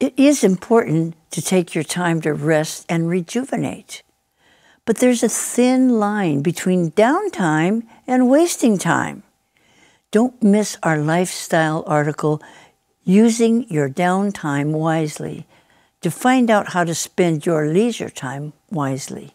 It is important to take your time to rest and rejuvenate. But there's a thin line between downtime and wasting time. Don't miss our lifestyle article, Using Your Downtime Wisely, to find out how to spend your leisure time wisely.